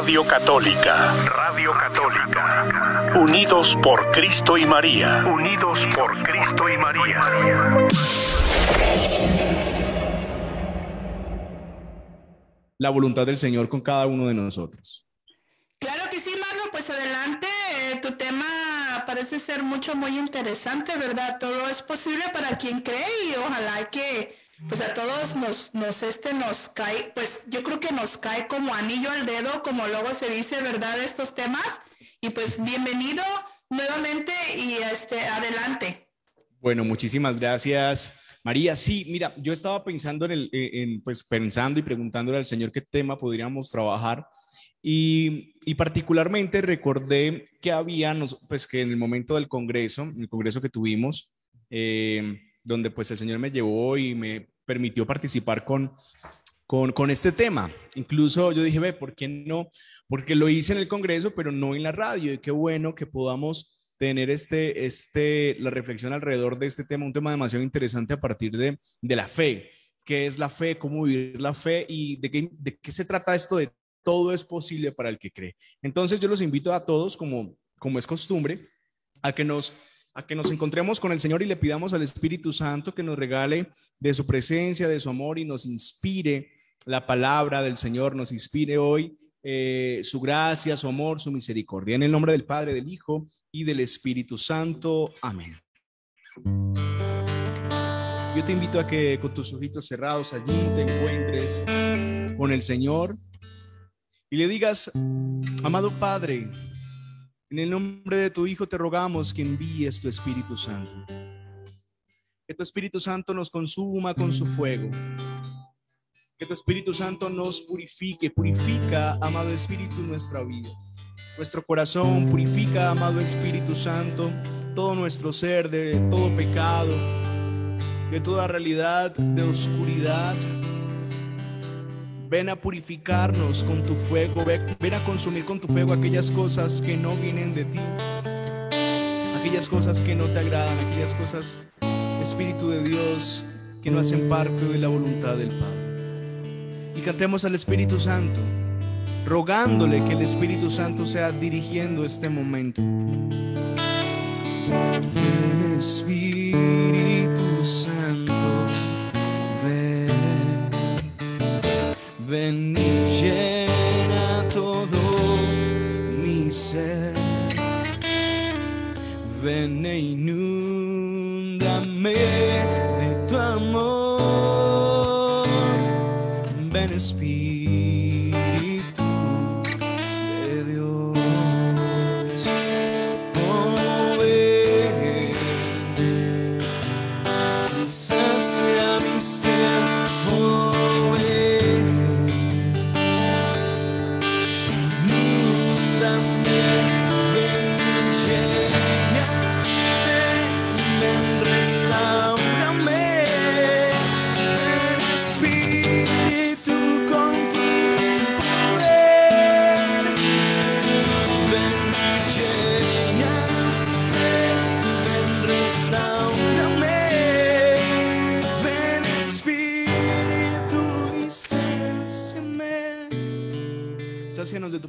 Radio Católica. Radio Católica. Unidos por Cristo y María. Unidos por Cristo y María. La voluntad del Señor con cada uno de nosotros. Claro que sí, Marlo, pues adelante. Eh, tu tema parece ser mucho, muy interesante, ¿verdad? Todo es posible para quien cree y ojalá que pues a todos nos, este, nos cae, pues yo creo que nos cae como anillo al dedo, como luego se dice, ¿verdad?, estos temas. Y pues bienvenido nuevamente y este, adelante. Bueno, muchísimas gracias. María, sí, mira, yo estaba pensando en, el, pues pensando y preguntándole al señor qué tema podríamos trabajar y, y particularmente recordé que había, pues que en el momento del congreso, el congreso que tuvimos, eh, donde pues el Señor me llevó y me permitió participar con, con, este tema. Incluso yo dije, ve, ¿por qué no? Porque lo hice en el Congreso, pero no en la radio. Y qué bueno que podamos tener este, este, la reflexión alrededor de este tema, un tema demasiado interesante a partir de, la fe. ¿Qué es la fe? ¿Cómo vivir la fe? ¿Y de qué, de qué se trata esto de todo es posible para el que cree? Entonces yo los invito a todos, como, como es costumbre, a que nos a que nos encontremos con el Señor y le pidamos al Espíritu Santo que nos regale de su presencia, de su amor y nos inspire la palabra del Señor, nos inspire hoy eh, su gracia, su amor, su misericordia. En el nombre del Padre, del Hijo y del Espíritu Santo. Amén. Yo te invito a que con tus ojitos cerrados allí te encuentres con el Señor y le digas, amado Padre, en el nombre de tu Hijo te rogamos que envíes tu Espíritu Santo. Que tu Espíritu Santo nos consuma con su fuego. Que tu Espíritu Santo nos purifique. Purifica, amado Espíritu, nuestra vida. Nuestro corazón purifica, amado Espíritu Santo, todo nuestro ser de todo pecado, de toda realidad de oscuridad. Ven a purificarnos con tu fuego, ven a consumir con tu fuego aquellas cosas que no vienen de ti, aquellas cosas que no te agradan, aquellas cosas, Espíritu de Dios, que no hacen parte de la voluntad del Padre. Y cantemos al Espíritu Santo, rogándole que el Espíritu Santo sea dirigiendo este momento. Ven Espíritu Santo. ven y llena todo mi ser. Ven e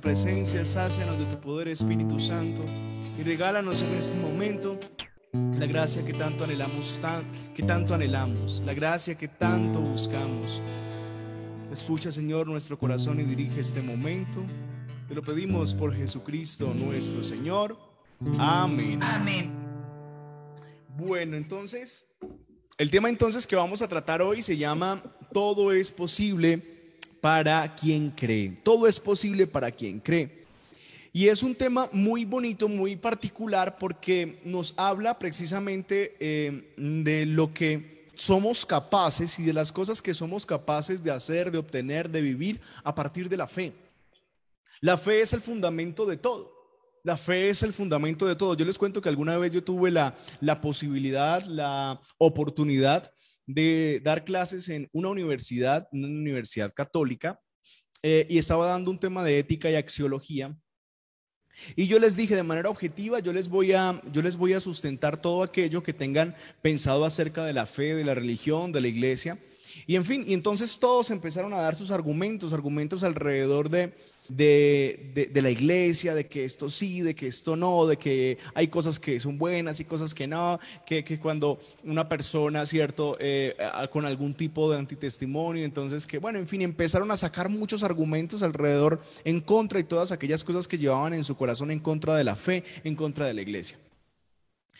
presencia, sácanos de tu poder, Espíritu Santo, y regálanos en este momento la gracia que tanto anhelamos, que tanto anhelamos, la gracia que tanto buscamos. Escucha, Señor, nuestro corazón y dirige este momento. Te lo pedimos por Jesucristo nuestro Señor. Amén. Amén. Bueno, entonces, el tema entonces que vamos a tratar hoy se llama Todo es posible para quien cree. Todo es posible para quien cree. Y es un tema muy bonito, muy particular, porque nos habla precisamente eh, de lo que somos capaces y de las cosas que somos capaces de hacer, de obtener, de vivir a partir de la fe. La fe es el fundamento de todo. La fe es el fundamento de todo. Yo les cuento que alguna vez yo tuve la, la posibilidad, la oportunidad de dar clases en una universidad, una universidad católica, eh, y estaba dando un tema de ética y axiología. Y yo les dije de manera objetiva, yo les voy a sustentar todo aquello que tengan pensado acerca de la fe, de la religión, de la iglesia. Y en fin, y entonces todos empezaron a dar sus argumentos, argumentos alrededor de, de, de, la iglesia, de que esto sí, de que esto no, de que hay cosas que son buenas y cosas que no, que, que cuando una persona, ¿cierto?, eh, con algún tipo de antitestimonio, entonces que, bueno, en fin, empezaron a sacar muchos argumentos alrededor en contra y todas aquellas cosas que llevaban en su corazón en contra de la fe, en contra de la iglesia.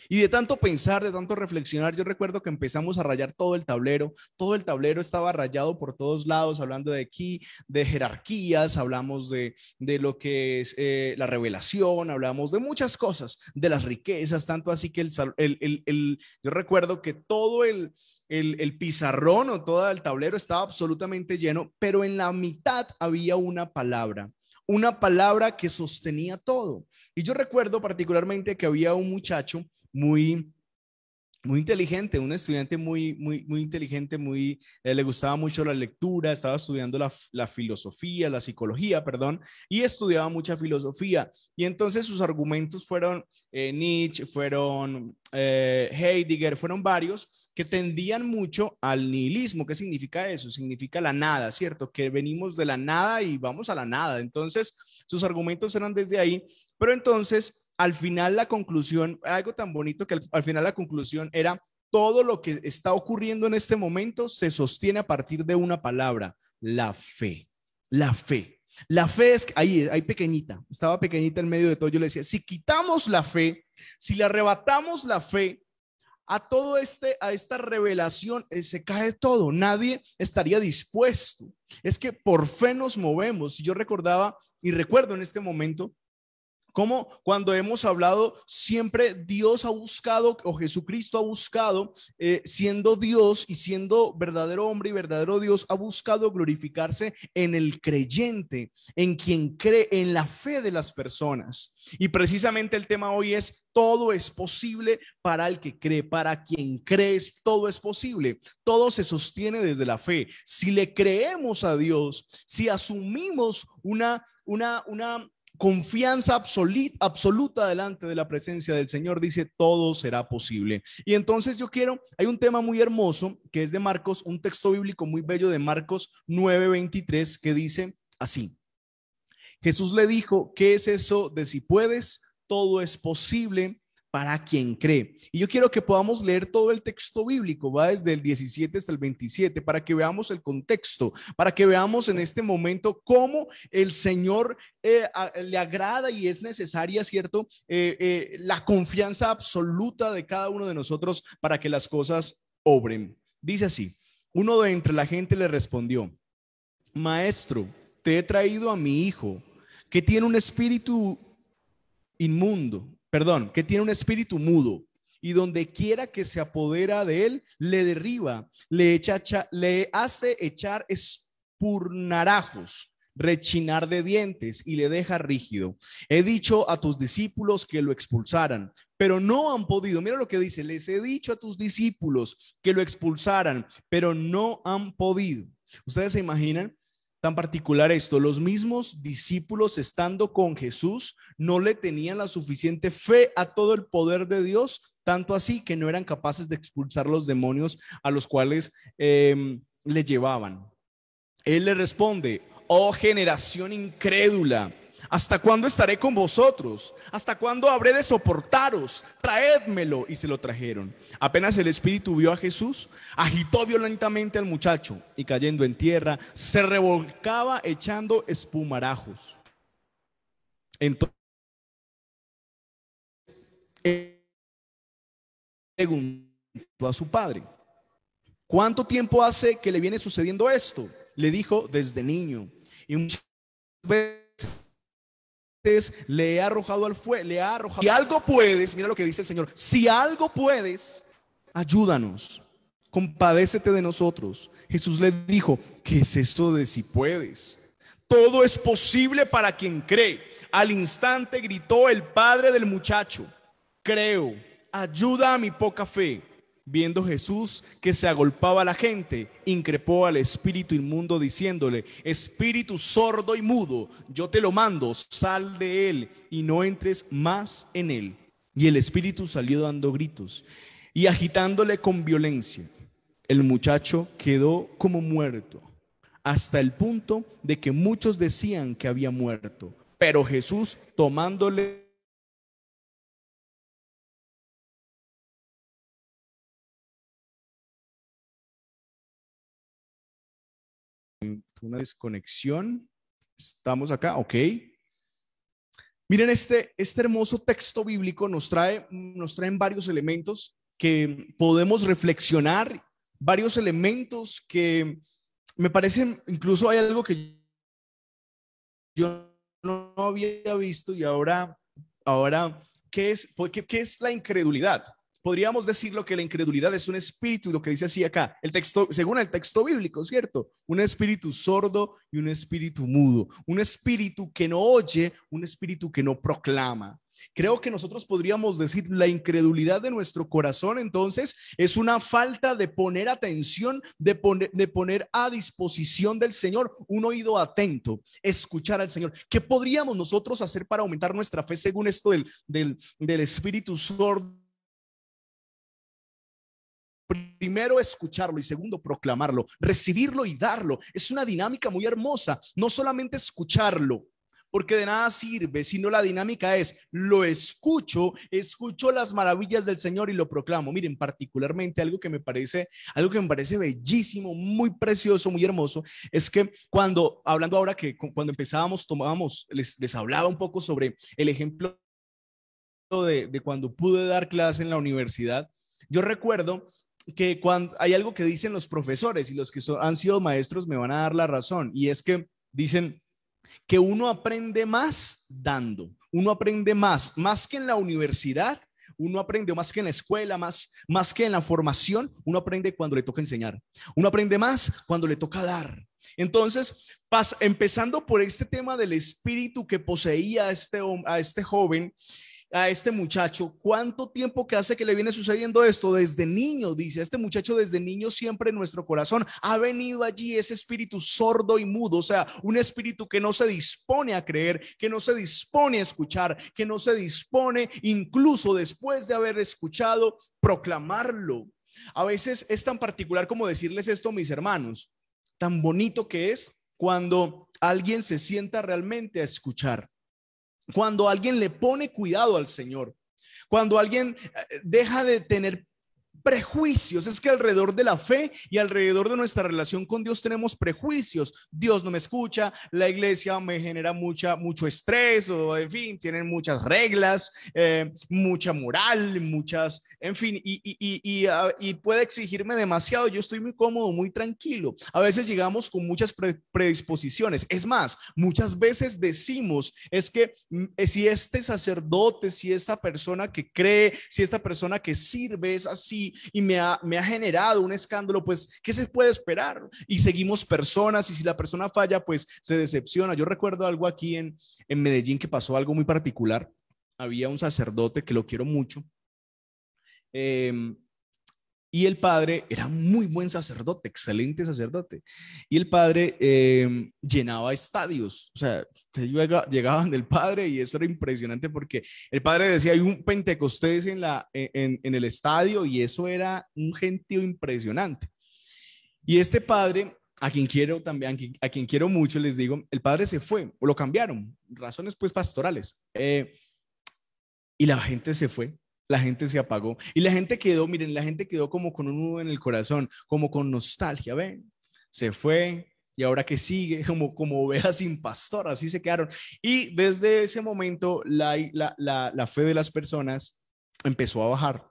Y de tanto pensar, de tanto reflexionar, yo recuerdo que empezamos a rayar todo el tablero. Todo el tablero estaba rayado por todos lados, hablando de aquí, de jerarquías, hablamos de, de lo que es eh, la revelación, hablamos de muchas cosas, de las riquezas, tanto así que el, el, yo recuerdo que todo el, el pizarrón o todo el tablero estaba absolutamente lleno, pero en la mitad había una palabra una palabra que sostenía todo. Y yo recuerdo particularmente que había un muchacho muy, inteligente, un estudiante muy, muy, muy inteligente, muy, eh, le gustaba mucho la lectura, estaba estudiando la, filosofía, la psicología, perdón, y estudiaba mucha filosofía. Y entonces sus argumentos fueron eh, Nietzsche, fueron eh, Heidegger, fueron varios que tendían mucho al nihilismo. ¿Qué significa eso? Significa la nada, ¿cierto? Que venimos de la nada y vamos a la nada. Entonces, sus argumentos eran desde ahí, pero entonces al final la conclusión, algo tan bonito que al, final la conclusión era, todo lo que está ocurriendo en este momento se sostiene a partir de una palabra, la fe, la fe. La fe es ahí, ahí pequeñita, estaba pequeñita en medio de todo. Yo le decía, si quitamos la fe, si le arrebatamos la fe a todo este, a esta revelación, eh, se cae todo. Nadie estaría dispuesto. Es que por fe nos movemos. Yo recordaba y recuerdo en este momento como cuando hemos hablado, siempre Dios ha buscado o Jesucristo ha buscado, eh, siendo Dios y siendo verdadero hombre y verdadero Dios, ha buscado glorificarse en el creyente, en quien cree, en la fe de las personas. Y precisamente el tema hoy es, todo es posible para el que cree, para quien crees todo es posible. Todo se sostiene desde la fe. Si le creemos a Dios, si asumimos una, una, una confianza absoluta, absoluta delante de la presencia del Señor, dice, todo será posible. Y entonces yo quiero, hay un tema muy hermoso que es de Marcos, un texto bíblico muy bello de Marcos 9:23 que dice así. Jesús le dijo, ¿qué es eso de si puedes? Todo es posible para quien cree. Y yo quiero que podamos leer todo el texto bíblico, va desde el 17 hasta el 27, para que veamos el contexto, para que veamos en este momento cómo el Señor eh, le agrada y es necesaria, ¿cierto? Eh, eh, la confianza absoluta de cada uno de nosotros para que las cosas obren. Dice así, uno de entre la gente le respondió, Maestro, te he traído a mi hijo, que tiene un espíritu inmundo perdón, que tiene un espíritu mudo y donde quiera que se apodera de él, le derriba, le, echa, le hace echar espurnarajos rechinar de dientes y le deja rígido. He dicho a tus discípulos que lo expulsaran, pero no han podido. Mira lo que dice, les he dicho a tus discípulos que lo expulsaran, pero no han podido. Ustedes se imaginan tan particular esto. Los mismos discípulos estando con Jesús no le tenían la suficiente fe a todo el poder de Dios, tanto así que no eran capaces de expulsar los demonios a los cuales em, le llevaban. Él le responde, oh generación incrédula ¿Hasta cuándo estaré con vosotros? ¿Hasta cuándo habré de soportaros? Traédmelo. Y se lo trajeron. Apenas el espíritu vio a Jesús, agitó violentamente al muchacho y cayendo en tierra, se revolcaba echando espumarajos. Entonces, preguntó a su padre, ¿cuánto tiempo hace que le viene sucediendo esto? Le dijo desde niño. Y le he arrojado al fuego, le ha arrojado. Si algo puedes, mira lo que dice el Señor, si algo puedes, ayúdanos, compadécete de nosotros. Jesús le dijo, ¿qué es esto de si puedes? Todo es posible para quien cree. Al instante gritó el padre del muchacho, creo, ayuda a mi poca fe. Viendo Jesús que se agolpaba a la gente, increpó al espíritu inmundo diciéndole, espíritu sordo y mudo, yo te lo mando, sal de él y no entres más en él. Y el espíritu salió dando gritos y agitándole con violencia. El muchacho quedó como muerto, hasta el punto de que muchos decían que había muerto, pero Jesús tomándole una desconexión. Estamos acá, ok. Miren, este, este hermoso texto bíblico nos trae, nos traen varios elementos que podemos reflexionar, varios elementos que me parecen, incluso hay algo que yo no había visto y ahora, ahora, ¿qué es, porque qué es la incredulidad? podríamos decirlo que la incredulidad es un espíritu, lo que dice así acá, el texto, según el texto bíblico, ¿cierto? Un espíritu sordo y un espíritu mudo, un espíritu que no oye, un espíritu que no proclama. Creo que nosotros podríamos decir la incredulidad de nuestro corazón entonces es una falta de poner atención, de, poner, de a disposición del Señor un oído atento, escuchar al Señor. ¿Qué podríamos nosotros hacer para aumentar nuestra fe según esto del espíritu sordo? Primero, escucharlo y segundo, proclamarlo, recibirlo y darlo. Es una dinámica muy hermosa, no solamente escucharlo, porque de nada sirve, sino la dinámica es, lo escucho, escucho las maravillas del Señor y lo proclamo. Miren, particularmente algo que me parece, algo que me parece bellísimo, muy precioso, muy hermoso, es que cuando, hablando ahora que cuando empezábamos, tomábamos, les, les hablaba un poco sobre el ejemplo de, de cuando pude dar clase en la universidad, yo recuerdo que cuando hay algo que dicen los profesores y los que han sido maestros me van a dar la razón y es que dicen que uno aprende más dando, uno aprende más, más que en la universidad, uno aprende más que en la escuela, más, más que en la formación, uno aprende cuando le toca enseñar, uno aprende más cuando le toca dar. Entonces, pas, empezando por este tema del espíritu que poseía este, a este joven, a este muchacho, cuánto tiempo que hace que le viene sucediendo esto desde niño, dice este muchacho desde niño siempre en nuestro corazón ha venido allí ese espíritu sordo y mudo, o sea, un espíritu que no se dispone a creer, que no se dispone a escuchar, que no se dispone incluso después de haber escuchado proclamarlo. A veces es tan particular como decirles esto mis hermanos, tan bonito que es cuando alguien se sienta realmente a escuchar cuando alguien le pone cuidado al Señor, cuando alguien eh, deja de tener prejuicios. Es que alrededor de la fe y alrededor de nuestra relación con Dios tenemos prejuicios. Dios no me escucha, la iglesia me genera mucha, mucho estrés, o en fin, tienen muchas reglas, eh, mucha moral, muchas, en fin, ah, y, puede exigirme demasiado. Yo estoy muy cómodo, muy tranquilo. A veces llegamos con muchas predisposiciones. Es más, muchas veces decimos, es que mm, eh, si este sacerdote, si esta persona que cree, si esta persona que sirve es así, y me ha, me ha generado un escándalo, pues, ¿qué se puede esperar? Y seguimos personas y si la persona falla, pues se decepciona. Yo recuerdo algo aquí en, en Medellín que pasó algo muy particular. Había un sacerdote que lo quiero mucho. Eh, y el padre era muy buen sacerdote, excelente sacerdote. Y el padre em, llenaba estadios. O sea, llegaban del padre y eso era impresionante porque el padre decía, hay un pentecostés en, la, en, el estadio y eso era un gentío impresionante. Y este padre, a quien quiero también, a quien, quiero mucho, les digo, el padre se fue o lo cambiaron, razones pues pastorales. Eh, y la gente se fue la gente se apagó y la gente quedó, miren, la gente quedó como con un nudo en el corazón, como con nostalgia, ¿ven? Se fue, y ahora que sigue, como, como ovejas sin pastor, así se quedaron. Y desde ese momento la, la, fe de las personas empezó a bajar.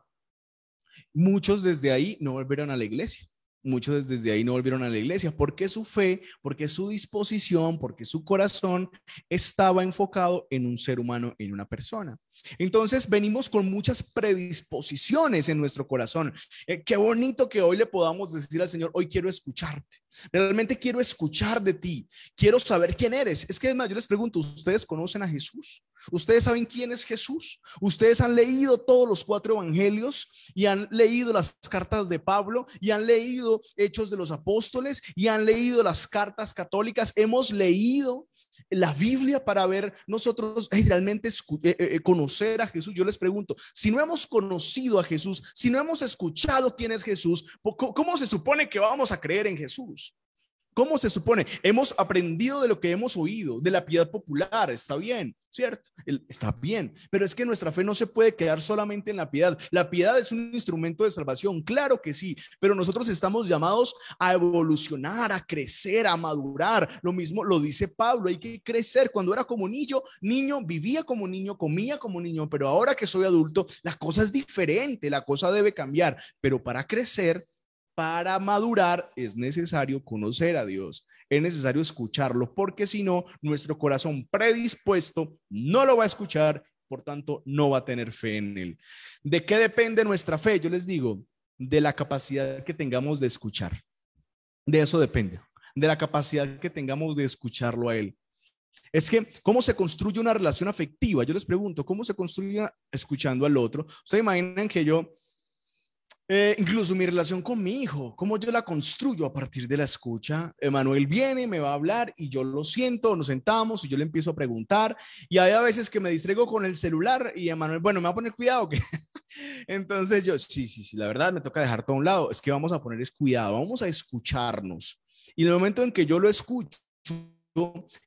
Muchos desde ahí no volvieron a la iglesia muchos desde ahí no volvieron a la iglesia, porque su fe, porque su disposición, porque su corazón estaba enfocado en un ser humano, en una persona. Entonces venimos con muchas predisposiciones en nuestro corazón. Eh, qué bonito que hoy le podamos decir al Señor, hoy quiero escucharte, realmente quiero escuchar de ti, quiero saber quién eres. Es que además yo les pregunto, ¿ustedes conocen a Jesús? ¿Ustedes saben quién es Jesús? ¿Ustedes han leído todos los cuatro evangelios y han leído las cartas de Pablo y han leído Hechos de los Apóstoles y han leído las cartas católicas, hemos leído la Biblia para ver nosotros realmente eh, eh, eh, conocer a Jesús. Yo les pregunto, si no hemos conocido a Jesús, si no hemos escuchado quién es Jesús, ¿cómo se supone que vamos a creer en Jesús? ¿Cómo se supone? Hemos aprendido de lo que hemos oído, de la piedad popular, está bien, ¿cierto? Está bien, pero es que nuestra fe no se puede quedar solamente en la piedad. La piedad es un instrumento de salvación, claro que sí, pero nosotros estamos llamados a evolucionar, a crecer, a madurar. Lo mismo lo dice Pablo, hay que crecer. Cuando era como niño, niño vivía como niño, comía como niño, pero ahora que soy adulto, la cosa es diferente, la cosa debe cambiar, pero para crecer para madurar es necesario conocer a Dios, es necesario escucharlo, porque si no, nuestro corazón predispuesto no lo va a escuchar, por tanto, no va a tener fe en él. ¿De qué depende nuestra fe? Yo les digo, de la capacidad que tengamos de escuchar. De eso depende, de la capacidad que tengamos de escucharlo a él. Es que, ¿cómo se construye una relación afectiva? Yo les pregunto, ¿cómo se construye escuchando al otro? Ustedes imaginan que yo eh, incluso mi relación con mi hijo, cómo yo la construyo a partir de la escucha. Emanuel viene, me va a hablar y yo lo siento, nos sentamos y yo le empiezo a preguntar. Y hay a veces que me distraigo con el celular y Emanuel, bueno, me va a poner cuidado. Entonces yo, sí, sí, sí, la verdad me toca dejar todo a un lado. Es que vamos a poner es cuidado, vamos a escucharnos. Y en el momento en que yo lo escucho,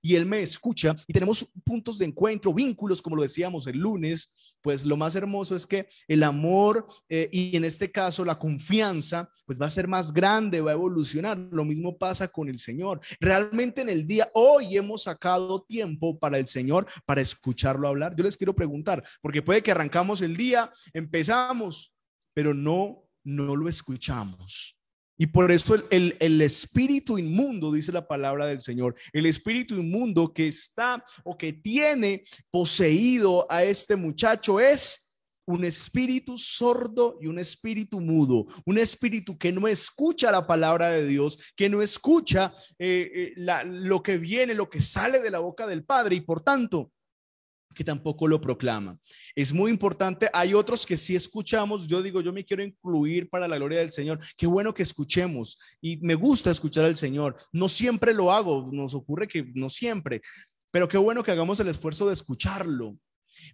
y Él me escucha y tenemos puntos de encuentro, vínculos, como lo decíamos el lunes, pues lo más hermoso es que el amor eh, y en este caso la confianza, pues va a ser más grande, va a evolucionar. Lo mismo pasa con el Señor. Realmente en el día, hoy hemos sacado tiempo para el Señor, para escucharlo hablar. Yo les quiero preguntar, porque puede que arrancamos el día, empezamos, pero no, no lo escuchamos. Y por eso el, espíritu inmundo, dice la palabra del Señor, el espíritu inmundo que está o que tiene poseído a este muchacho es un espíritu sordo y un espíritu mudo, un espíritu que no escucha la palabra de Dios, que no escucha eh, eh, lo que viene, lo que sale de la boca del Padre y por tanto que tampoco lo proclama. Es muy importante, hay otros que sí escuchamos, yo digo, yo me quiero incluir para la gloria del Señor, qué bueno que escuchemos y me gusta escuchar al Señor, no siempre lo hago, nos ocurre que no siempre, pero qué bueno que hagamos el esfuerzo de escucharlo.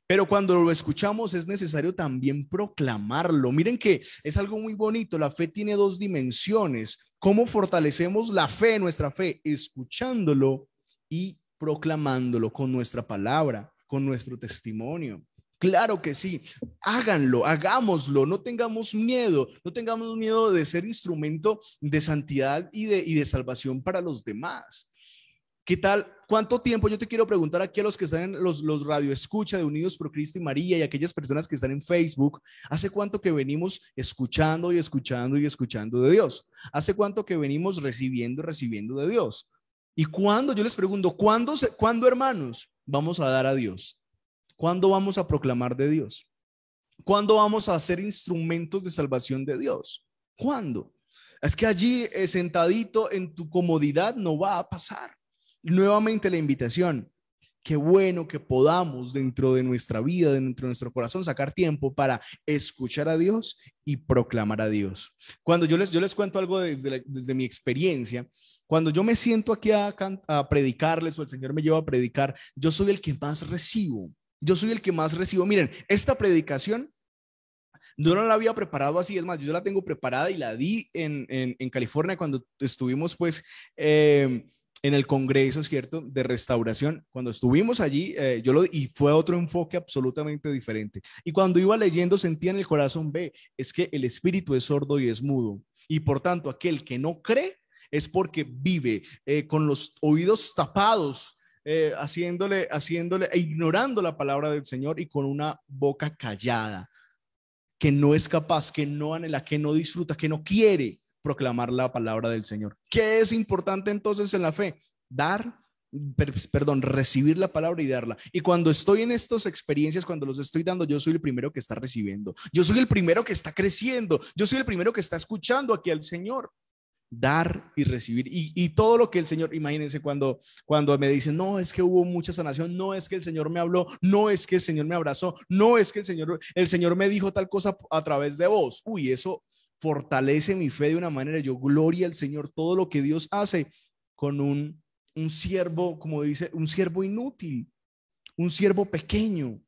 Pero cuando lo escuchamos es necesario también proclamarlo. Miren que es algo muy bonito, la fe tiene dos dimensiones. ¿Cómo fortalecemos la fe, nuestra fe? Escuchándolo y proclamándolo con nuestra palabra con nuestro testimonio. Claro que sí, háganlo, hagámoslo, no tengamos miedo, no tengamos miedo de ser instrumento de santidad y de, de salvación para los demás. ¿Qué tal? ¿Cuánto tiempo? Yo te quiero preguntar aquí a los que están en los, los radio escucha de Unidos por Cristo y María y aquellas personas que están en Facebook, ¿hace cuánto que venimos escuchando y escuchando y escuchando de Dios? ¿Hace cuánto que venimos recibiendo, y recibiendo de Dios? ¿Y cuándo? Yo les pregunto, ¿cuándo, cuándo hermanos? vamos a dar a Dios? ¿Cuándo vamos a proclamar de Dios? ¿Cuándo vamos a ser instrumentos de salvación de Dios? ¿Cuándo? Es que allí eh, sentadito en tu comodidad no va a pasar. Nuevamente la invitación. Qué bueno que podamos dentro de nuestra vida, dentro de nuestro corazón, sacar tiempo para escuchar a Dios y proclamar a Dios. Cuando yo les, yo les cuento algo desde, desde mi experiencia, cuando yo me siento aquí a, predicarles o el Señor me lleva a predicar, yo soy el que más recibo. Yo soy el que más recibo. Miren, esta predicación yo no la había preparado así, es más, yo la tengo preparada y la di en, California cuando estuvimos pues em, en el Congreso, ¿cierto?, de restauración. Cuando estuvimos allí, eh, yo lo, y fue otro enfoque absolutamente diferente. Y cuando iba leyendo sentía en el corazón, ve, es que el espíritu es sordo y es mudo. Y por tanto, aquel que no cree es porque vive eh, con los oídos tapados, eh, haciéndole, haciéndole e ignorando la palabra del Señor y con una boca callada, que no es capaz, que no anhela, que no disfruta, que no quiere proclamar la palabra del Señor. ¿Qué es importante entonces en la fe? Dar perdón, recibir la palabra y darla. Y cuando estoy en estas experiencias, cuando los estoy dando, yo soy el primero que está recibiendo. Yo soy el primero que está creciendo. Yo soy el primero que está escuchando aquí al Señor dar y recibir. Y, todo lo que el Señor, imagínense cuando, cuando me dice no, es que hubo mucha sanación, no es que el Señor me habló, no es que el Señor me abrazó, no es que el Señor, el Señor me dijo tal cosa a través de vos. Uy, eso fortalece mi fe de una manera. Yo gloria al Señor todo lo que Dios hace con un, un siervo, como dice, un siervo inútil, un siervo pequeño,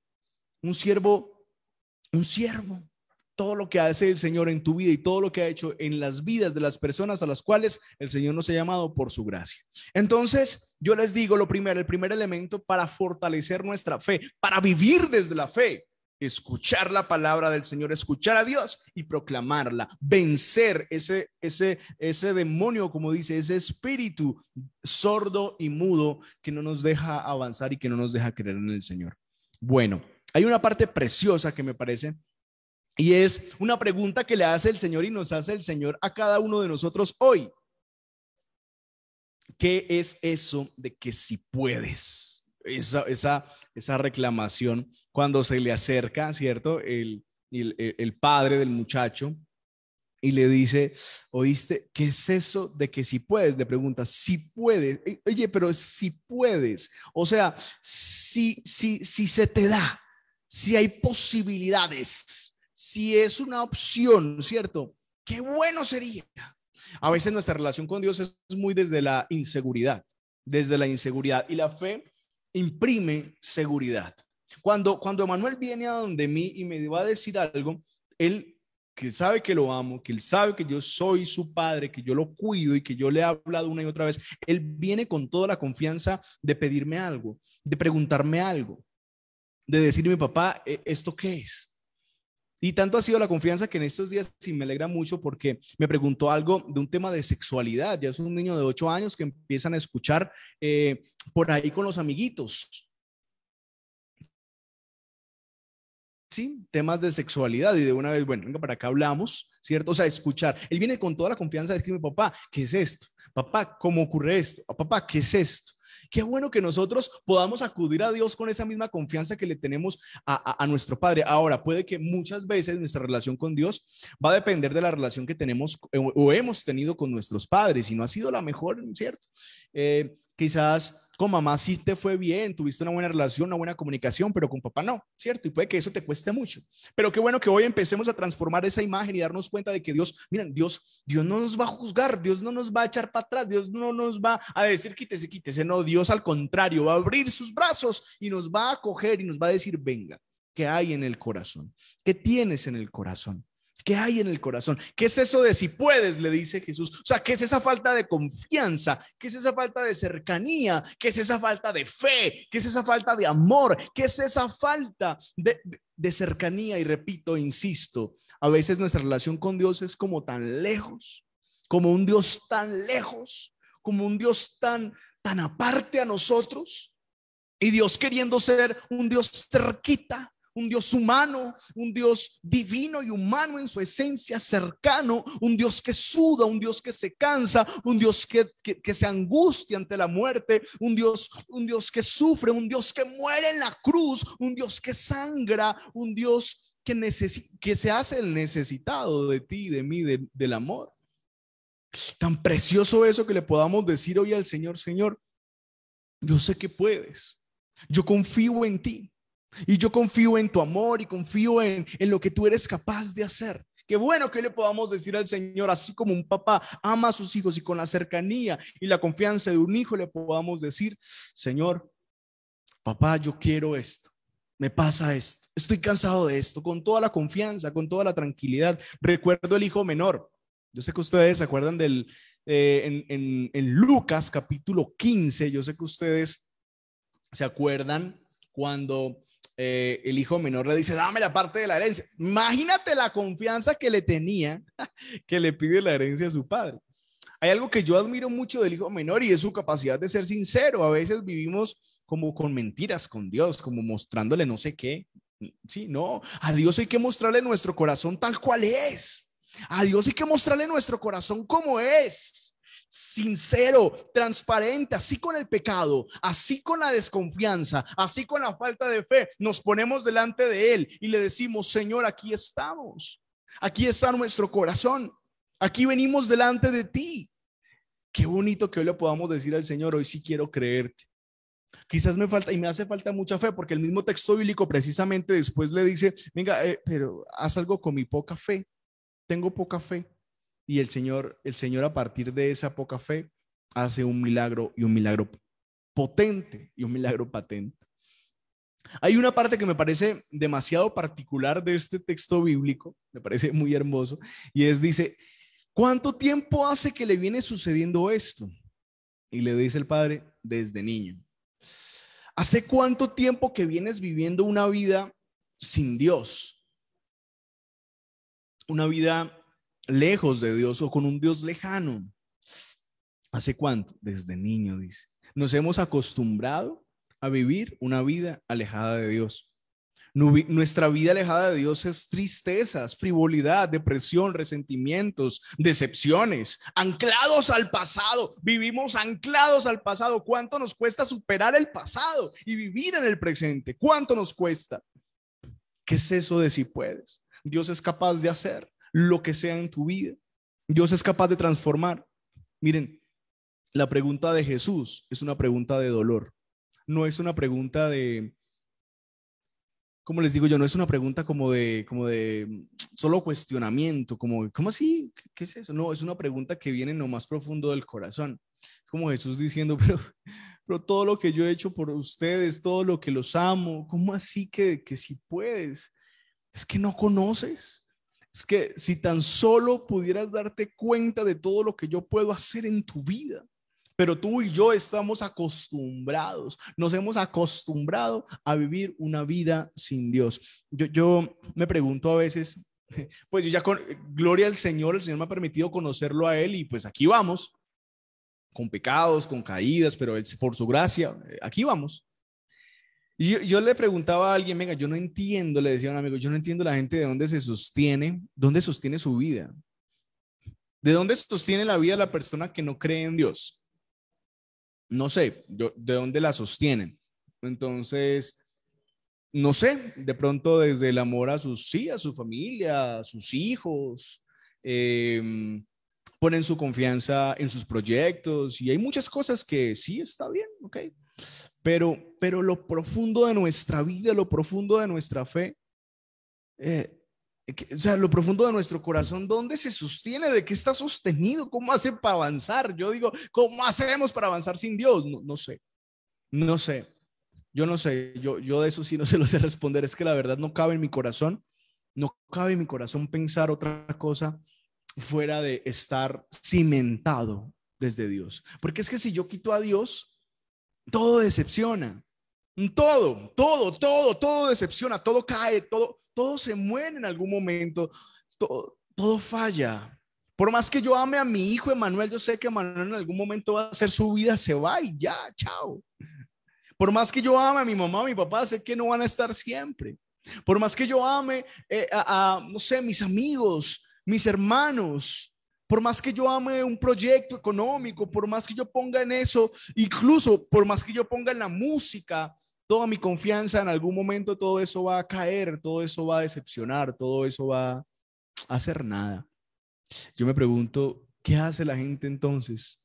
un siervo, un siervo todo lo que hace el Señor en tu vida y todo lo que ha hecho en las vidas de las personas a las cuales el Señor nos ha llamado por su gracia. Entonces, yo les digo lo primero, el primer elemento para fortalecer nuestra fe, para vivir desde la fe, escuchar la palabra del Señor, escuchar a Dios y proclamarla, vencer ese, ese, ese demonio, como dice, ese espíritu sordo y mudo que no nos deja avanzar y que no nos deja creer en el Señor. Bueno, hay una parte preciosa que me parece y es una pregunta que le hace el Señor y nos hace el Señor a cada uno de nosotros hoy. ¿Qué es eso de que si puedes? Esa, esa, reclamación cuando se le acerca, ¿cierto? El, padre del muchacho y le dice, oíste, ¿qué es eso de que si puedes? Le pregunta, si puedes, e, oye, pero si puedes, o sea, si, si, si se te da, si hay posibilidades, si es una opción, ¿cierto? Qué bueno sería. A veces nuestra relación con Dios es muy desde la inseguridad, desde la inseguridad. Y la fe imprime seguridad. Cuando, cuando Manuel viene a donde mí y me va a decir algo, él que sabe que lo amo, que él sabe que yo soy su padre, que yo lo cuido y que yo le he hablado una y otra vez, él viene con toda la confianza de pedirme algo, de preguntarme algo, de decirme, papá, ¿e-, ¿esto qué es? Y tanto ha sido la confianza que en estos días sí me alegra mucho porque me preguntó algo de un tema de sexualidad. Ya es un niño de ocho años que empiezan a escuchar eh, por ahí con los amiguitos. Sí, temas de sexualidad y de una vez, bueno, venga, para acá hablamos, ¿cierto? O sea, escuchar. Él viene con toda la confianza de decirme, papá, ¿qué es esto? Papá, ¿cómo ocurre esto? Papá, ¿qué es esto? Qué bueno que nosotros podamos acudir a Dios con esa misma confianza que le tenemos a, nuestro Padre. Ahora, puede que muchas veces nuestra relación con Dios va a depender de la relación que tenemos o, hemos tenido con nuestros padres y no ha sido la mejor, ¿cierto? Eh, quizás con mamá sí te fue bien, tuviste una buena relación, una buena comunicación, pero con papá no, ¿cierto? Y puede que eso te cueste mucho. Pero qué bueno que hoy empecemos a transformar esa imagen y darnos cuenta de que Dios, miren, Dios, Dios no nos va a juzgar, Dios no nos va a echar para atrás, Dios no nos va a decir quítese, quítese, no, Dios al contrario, va a abrir sus brazos y nos va a acoger y nos va a decir, venga, ¿qué hay en el corazón? ¿Qué tienes en el corazón? ¿Qué hay en el corazón? ¿Qué es eso de si puedes? Le dice Jesús. O sea, ¿qué es esa falta de confianza? ¿Qué es esa falta de cercanía? ¿Qué es esa falta de fe? ¿Qué es esa falta de amor? ¿Qué es esa falta de, de cercanía? Y repito, insisto, a veces nuestra relación con Dios es como tan lejos, como un Dios tan lejos, como un Dios tan, tan aparte a nosotros. Y Dios queriendo ser un Dios cerquita, un Dios humano, un Dios divino y humano en su esencia, cercano, un Dios que suda, un Dios que se cansa, un Dios que, se angustia ante la muerte, un Dios, un Dios que sufre, un Dios que muere en la cruz, un Dios que sangra, un Dios que, que se hace el necesitado de ti, de mí, del amor. Tan precioso eso que le podamos decir hoy al Señor, Señor, yo sé que puedes, yo confío en ti. Y yo confío en tu amor y confío en, lo que tú eres capaz de hacer. Qué bueno que le podamos decir al Señor, así como un papá ama a sus hijos y con la cercanía y la confianza de un hijo le podamos decir, Señor, papá, yo quiero esto, me pasa esto, estoy cansado de esto, con toda la confianza, con toda la tranquilidad. Recuerdo el hijo menor. Yo sé que ustedes se acuerdan del, eh, en, en Lucas capítulo 15, yo sé que ustedes se acuerdan cuando eh, el hijo menor le dice, dame la parte de la herencia. Imagínate la confianza que le tenía, que le pide la herencia a su padre. Hay algo que yo admiro mucho del hijo menor y es su capacidad de ser sincero. A veces vivimos como con mentiras con Dios, como mostrándole no sé qué. Sí, no, a Dios hay que mostrarle nuestro corazón tal cual es. A Dios hay que mostrarle nuestro corazón como es sincero, transparente, así con el pecado, así con la desconfianza, así con la falta de fe, nos ponemos delante de Él y le decimos, Señor, aquí estamos, aquí está nuestro corazón, aquí venimos delante de ti. Qué bonito que hoy le podamos decir al Señor, hoy sí quiero creerte. Quizás me falta y me hace falta mucha fe, porque el mismo texto bíblico precisamente después le dice, venga, eh, pero haz algo con mi poca fe, tengo poca fe y el Señor, el Señor a partir de esa poca fe hace un milagro y un milagro potente y un milagro patente. Hay una parte que me parece demasiado particular de este texto bíblico, me parece muy hermoso, y es, dice, ¿cuánto tiempo hace que le viene sucediendo esto? Y le dice el padre, desde niño. ¿Hace cuánto tiempo que vienes viviendo una vida sin Dios? Una vida lejos de Dios o con un Dios lejano. ¿Hace cuánto? Desde niño, dice. Nos hemos acostumbrado a vivir una vida alejada de Dios. Nuestra vida alejada de Dios es tristezas, frivolidad, depresión, resentimientos, decepciones, anclados al pasado. Vivimos anclados al pasado. ¿Cuánto nos cuesta superar el pasado y vivir en el presente? ¿Cuánto nos cuesta? ¿Qué es eso de si puedes? Dios es capaz de hacer lo que sea en tu vida. Dios es capaz de transformar. Miren, la pregunta de Jesús es una pregunta de dolor. No es una pregunta de, como les digo yo, no es una pregunta como de, como de solo cuestionamiento, como, ¿cómo así? ¿Qué es eso? No, es una pregunta que viene en lo más profundo del corazón. Es como Jesús diciendo, pero, pero todo lo que yo he hecho por ustedes, todo lo que los amo, ¿cómo así que, que si puedes? Es que no conoces, es que si tan solo pudieras darte cuenta de todo lo que yo puedo hacer en tu vida. Pero tú y yo estamos acostumbrados, nos hemos acostumbrado a vivir una vida sin Dios. Yo, me pregunto a veces, pues ya con gloria al Señor, el Señor me ha permitido conocerlo a Él y pues aquí vamos, con pecados, con caídas, pero por su gracia, eh, aquí vamos yo, le preguntaba a alguien, venga, yo no entiendo, le decía a un amigo, yo no entiendo la gente de dónde se sostiene, dónde sostiene su vida. ¿De dónde sostiene la vida la persona que no cree en Dios? No sé, ¿de dónde la sostienen? Entonces, no sé, de pronto desde el amor a sus sí, a su familia, a sus hijos, em, ponen su confianza en sus proyectos y hay muchas cosas que sí está bien, ok. Pero, pero lo profundo de nuestra vida, lo profundo de nuestra fe, eh, o sea, lo profundo de nuestro corazón, ¿dónde se sostiene? ¿De qué está sostenido? ¿Cómo hace para avanzar? Yo digo, ¿cómo hacemos para avanzar sin Dios? No, no sé, no sé, yo no sé, yo, yo de eso sí no se lo sé responder, es que la verdad no cabe en mi corazón, no cabe en mi corazón pensar otra cosa fuera de estar cimentado desde Dios. Porque es que si yo quito a Dios, todo decepciona. Todo, todo, todo, todo decepciona, todo cae, todo, todo se muere en algún momento, todo, todo falla. Por más que yo ame a mi hijo Emanuel, yo sé que Emanuel en algún momento va a hacer su vida, se va y ya, chao. Por más que yo ame a mi mamá, a mi papá, sé que no van a estar siempre. Por más que yo ame eh, a, a, no sé, mis amigos, mis hermanos, por más que yo ame un proyecto económico, por más que yo ponga en eso, incluso por más que yo ponga en la música, toda mi confianza, en algún momento todo eso va a caer, todo eso va a decepcionar, todo eso va a hacer nada. Yo me pregunto, ¿qué hace la gente entonces?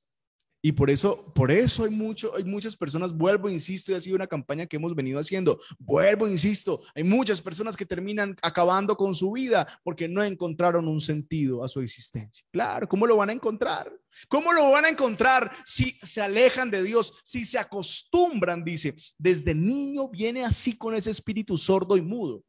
Y por eso, por eso hay, mucho, hay muchas personas, vuelvo, insisto, y ha sido una campaña que hemos venido haciendo, vuelvo, insisto, hay muchas personas que terminan acabando con su vida porque no encontraron un sentido a su existencia. Claro, ¿cómo lo van a encontrar? ¿Cómo lo van a encontrar si se alejan de Dios, si se acostumbran? Dice, desde niño viene así con ese espíritu sordo y mudo.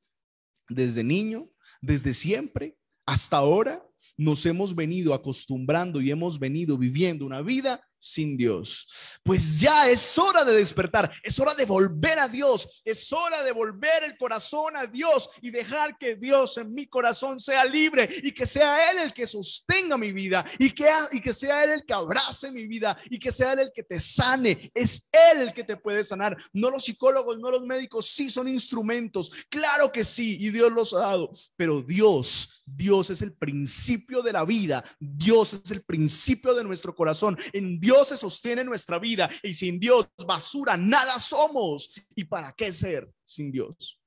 Desde niño, desde siempre, hasta ahora, nos hemos venido acostumbrando y hemos venido viviendo una vida sin Dios. Pues ya es hora de despertar, es hora de volver a Dios, es hora de volver el corazón a Dios y dejar que Dios en mi corazón sea libre y que sea Él el que sostenga mi vida y que, sea Él el que abrace mi vida y que sea Él el que te sane. Es Él el que te puede sanar, no los psicólogos, no los médicos, sí son instrumentos, claro que sí, y Dios los ha dado, pero Dios, Dios es el principio de la vida, Dios es el principio de nuestro corazón. En Dios se sostiene nuestra vida y sin Dios basura, nada somos. ¿Y para qué ser sin Dios?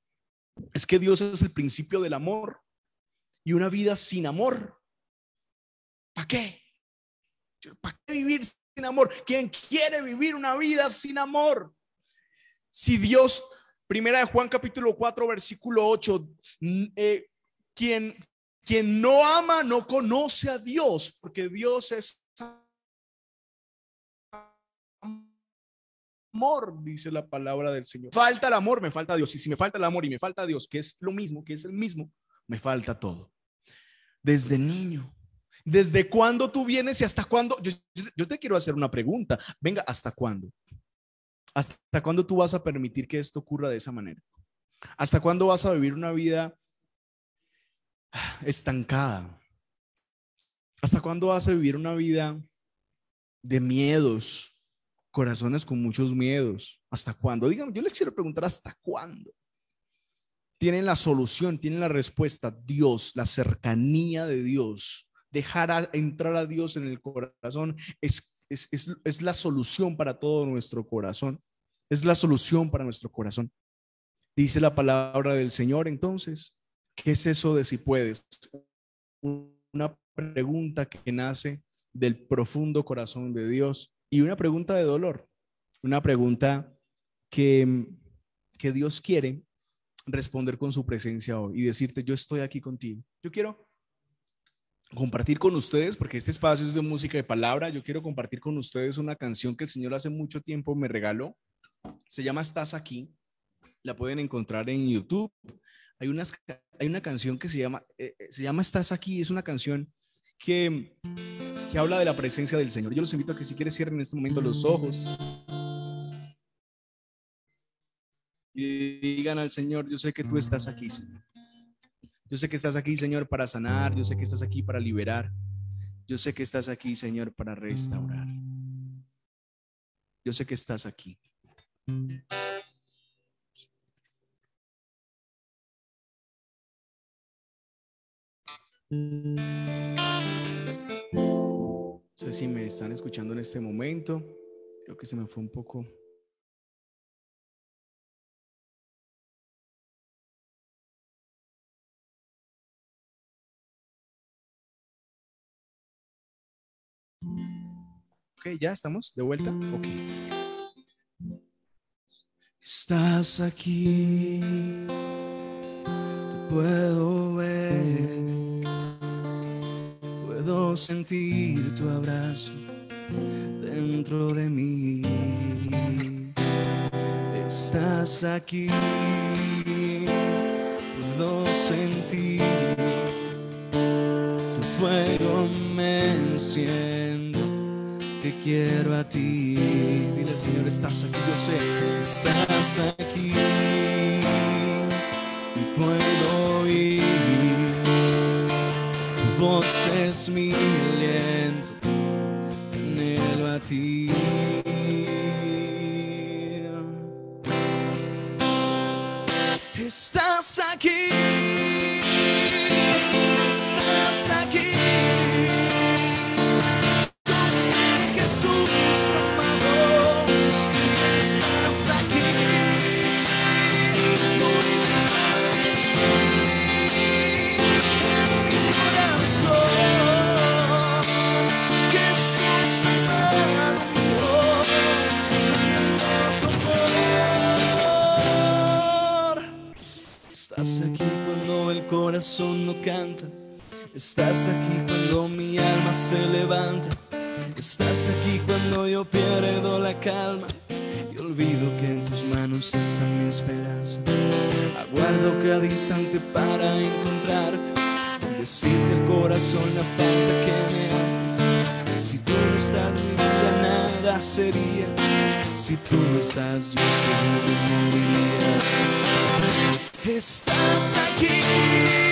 Es que Dios es el principio del amor y una vida sin amor. ¿Para qué? ¿Para qué vivir sin amor? ¿Quién quiere vivir una vida sin amor? Si Dios, primera de Juan capítulo 4, versículo 8, eh, quien, quien no ama no conoce a Dios, porque Dios es amor, dice la palabra del Señor. Falta el amor, me falta Dios. Y si me falta el amor y me falta Dios, que es lo mismo, que es el mismo, me falta todo. Desde niño. ¿Desde cuando tú vienes y hasta cuándo? Yo, yo te quiero hacer una pregunta. Venga, ¿hasta cuándo? ¿Hasta cuándo tú vas a permitir que esto ocurra de esa manera? ¿Hasta cuándo vas a vivir una vida estancada? ¿Hasta cuándo vas a vivir una vida de miedos, corazones con muchos miedos. ¿Hasta cuándo? Díganme, yo les quiero preguntar, ¿hasta cuándo? Tienen la solución, tienen la respuesta, Dios, la cercanía de Dios. Dejar entrar a Dios en el corazón es, es, es la solución para todo nuestro corazón. Es la solución para nuestro corazón. Dice la palabra del Señor entonces, ¿qué es eso de si puedes? Una pregunta que nace del profundo corazón de Dios y una pregunta de dolor, una pregunta que, Dios quiere responder con su presencia hoy y decirte, yo estoy aquí contigo. Yo quiero compartir con ustedes, porque este espacio es de música de palabra, yo quiero compartir con ustedes una canción que el Señor hace mucho tiempo me regaló. Se llama Estás aquí. La pueden encontrar en YouTube. Hay, unas, hay una canción que se llama, eh, eh, se llama Estás aquí. Es una canción que que habla de la presencia del Señor. Yo los invito a que si quieren cierren en este momento los ojos y digan al Señor, yo sé que tú estás aquí, Señor. Yo sé que estás aquí, Señor, para sanar. Yo sé que estás aquí para liberar. Yo sé que estás aquí, Señor, para restaurar. Yo sé que estás aquí. No sé si me están escuchando en este momento. Creo que se me fue un poco. Ok, ya estamos de vuelta. Ok. Estás aquí, te puedo ver sentir tu abrazo dentro de mí. Estás aquí, puedo sentir tu fuego me enciende. Te quiero a ti, Mira, el Señor, estás aquí, yo sé, estás es mi aliento, anhelo a ti. Estás aquí. Estás aquí cuando mi alma se levanta. Estás aquí cuando yo pierdo la calma. Y olvido que en tus manos está mi esperanza. Aguardo cada instante para encontrarte. Decirte el corazón la falta que me haces. Si tú no estás, mi vida nada sería. Si tú no estás, yo seguro moriría. Estás aquí.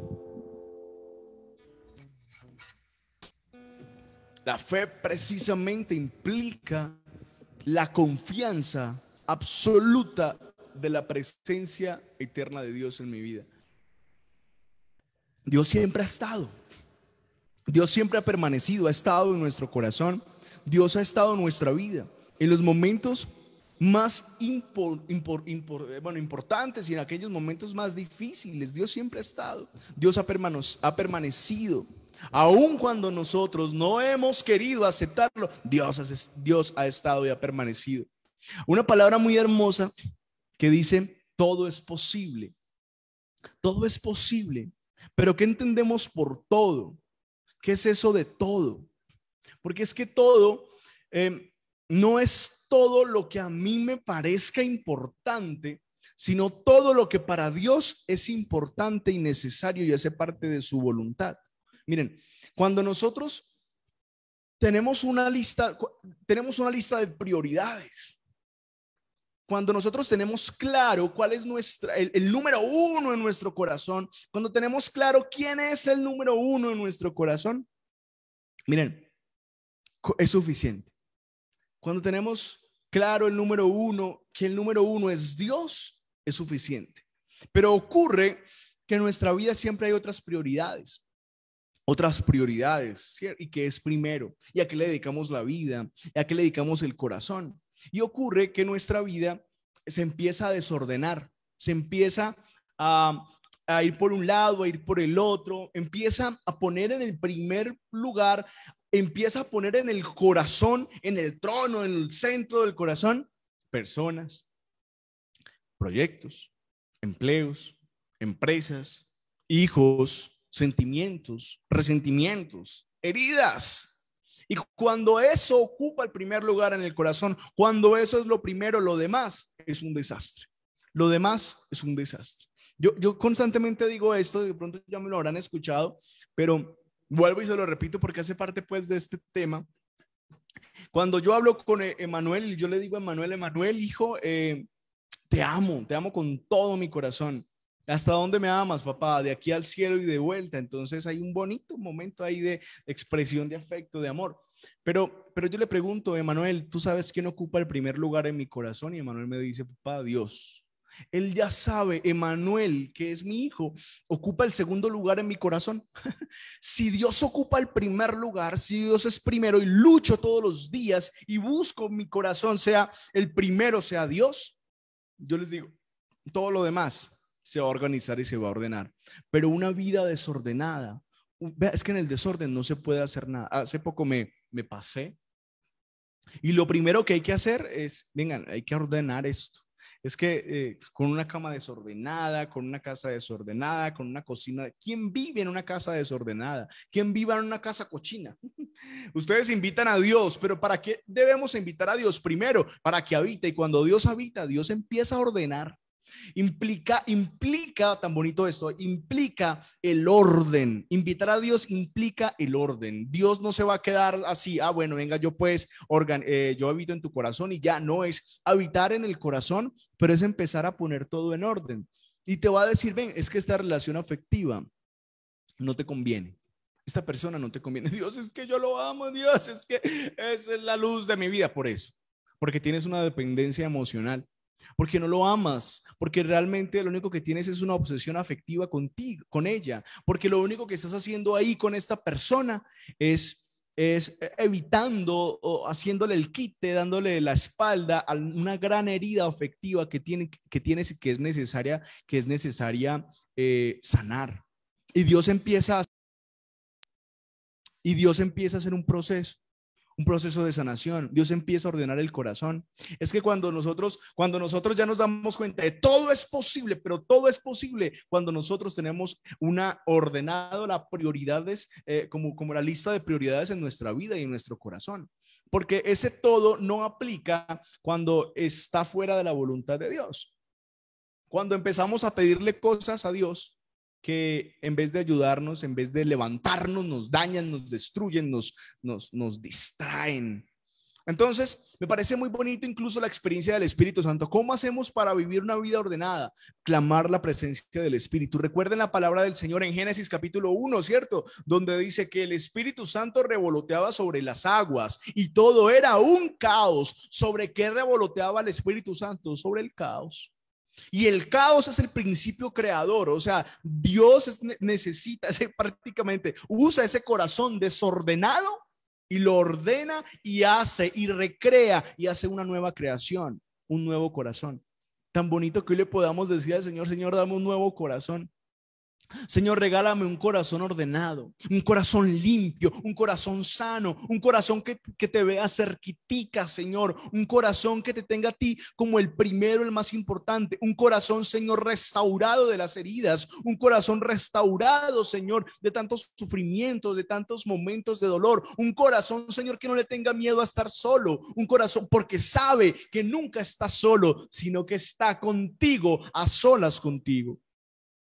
La fe precisamente implica la confianza absoluta de la presencia eterna de Dios en mi vida. Dios siempre ha estado. Dios siempre ha permanecido, ha estado en nuestro corazón. Dios ha estado en nuestra vida. En los momentos más bueno, importantes y en aquellos momentos más difíciles, Dios siempre ha estado. Dios ha permanecido. Aun cuando nosotros no hemos querido aceptarlo, Dios, Dios ha estado y ha permanecido. Una palabra muy hermosa que dice, todo es posible. Todo es posible. Pero ¿qué entendemos por todo? ¿Qué es eso de todo? Porque es que todo em, no es todo lo que a mí me parezca importante, sino todo lo que para Dios es importante y necesario y hace parte de su voluntad. Miren, cuando nosotros tenemos una lista, tenemos una lista de prioridades, cuando nosotros tenemos claro cuál es nuestra, el, el, número uno en nuestro corazón, cuando tenemos claro quién es el número uno en nuestro corazón, miren, es suficiente. Cuando tenemos claro el número uno, que el número uno es Dios, es suficiente. Pero ocurre que en nuestra vida siempre hay otras prioridades otras prioridades, ¿cierto? ¿Y qué es primero? ¿Y a qué le dedicamos la vida? ¿Y a qué le dedicamos el corazón? Y ocurre que nuestra vida se empieza a desordenar, se empieza a, a ir por un lado, a ir por el otro, empieza a poner en el primer lugar, empieza a poner en el corazón, en el trono, en el centro del corazón, personas, proyectos, empleos, empresas, hijos, sentimientos, resentimientos, heridas. Y cuando eso ocupa el primer lugar en el corazón, cuando eso es lo primero, lo demás es un desastre. Lo demás es un desastre. Yo, constantemente digo esto, de pronto ya me lo habrán escuchado, pero vuelvo y se lo repito porque hace parte pues de este tema. Cuando yo hablo con e-, Emanuel, yo le digo a Emanuel, Emanuel, hijo, eh, te amo, te amo con todo mi corazón. ¿Hasta dónde me amas, papá? De aquí al cielo y de vuelta. Entonces hay un bonito momento ahí de expresión de afecto, de amor. Pero, pero yo le pregunto, Emanuel, ¿tú sabes quién ocupa el primer lugar en mi corazón? Y Emanuel me dice, papá, Dios. Él ya sabe, Emanuel, que es mi hijo, ocupa el segundo lugar en mi corazón. si Dios ocupa el primer lugar, si Dios es primero y lucho todos los días y busco mi corazón, sea el primero, sea Dios, yo les digo, todo lo demás se va a organizar y se va a ordenar. Pero una vida desordenada, es que en el desorden no se puede hacer nada. Hace poco me, me pasé y lo primero que hay que hacer es, vengan, hay que ordenar esto. Es que eh, con una cama desordenada, con una casa desordenada, con una cocina, ¿quién vive en una casa desordenada? ¿Quién vive en una casa cochina? Ustedes invitan a Dios, pero ¿para qué debemos invitar a Dios primero? Para que habite y cuando Dios habita, Dios empieza a ordenar. Implica, implica, tan bonito esto, implica el orden. Invitar a Dios implica el orden. Dios no se va a quedar así, ah, bueno, venga, yo pues, organ, eh, yo habito en tu corazón y ya no es habitar en el corazón, pero es empezar a poner todo en orden. Y te va a decir, ven, es que esta relación afectiva no te conviene. Esta persona no te conviene. Dios, es que yo lo amo, Dios, es que es la luz de mi vida, por eso. Porque tienes una dependencia emocional porque no lo amas, porque realmente lo único que tienes es una obsesión afectiva contigo, con ella, porque lo único que estás haciendo ahí con esta persona es es evitando o haciéndole el quite, dándole la espalda a una gran herida afectiva que, tiene, que tienes y que es necesaria, que es necesaria eh, sanar. Y Dios empieza y Dios empieza a hacer un proceso un proceso de sanación. Dios empieza a ordenar el corazón. Es que cuando nosotros, cuando nosotros ya nos damos cuenta de todo es posible, pero todo es posible cuando nosotros tenemos una ordenado las prioridades, eh, como, como la lista de prioridades en nuestra vida y en nuestro corazón. Porque ese todo no aplica cuando está fuera de la voluntad de Dios. Cuando empezamos a pedirle cosas a Dios que en vez de ayudarnos, en vez de levantarnos, nos dañan, nos destruyen, nos, nos, distraen. Entonces, me parece muy bonito incluso la experiencia del Espíritu Santo. ¿Cómo hacemos para vivir una vida ordenada? Clamar la presencia del Espíritu. Recuerden la palabra del Señor en Génesis capítulo 1, ¿cierto? Donde dice que el Espíritu Santo revoloteaba sobre las aguas y todo era un caos. ¿Sobre qué revoloteaba el Espíritu Santo? Sobre el caos. Y el caos es el principio creador, o sea, Dios necesita prácticamente, usa ese corazón desordenado y lo ordena y hace y recrea y hace una nueva creación, un nuevo corazón. Tan bonito que hoy le podamos decir al Señor, Señor, dame un nuevo corazón. Señor, regálame un corazón ordenado, un corazón limpio, un corazón sano, un corazón que, te vea cerquitica, Señor, un corazón que te tenga a ti como el primero, el más importante, un corazón, Señor, restaurado de las heridas, un corazón restaurado, Señor, de tantos sufrimientos, de tantos momentos de dolor, un corazón, Señor, que no le tenga miedo a estar solo, un corazón porque sabe que nunca está solo, sino que está contigo, a solas contigo.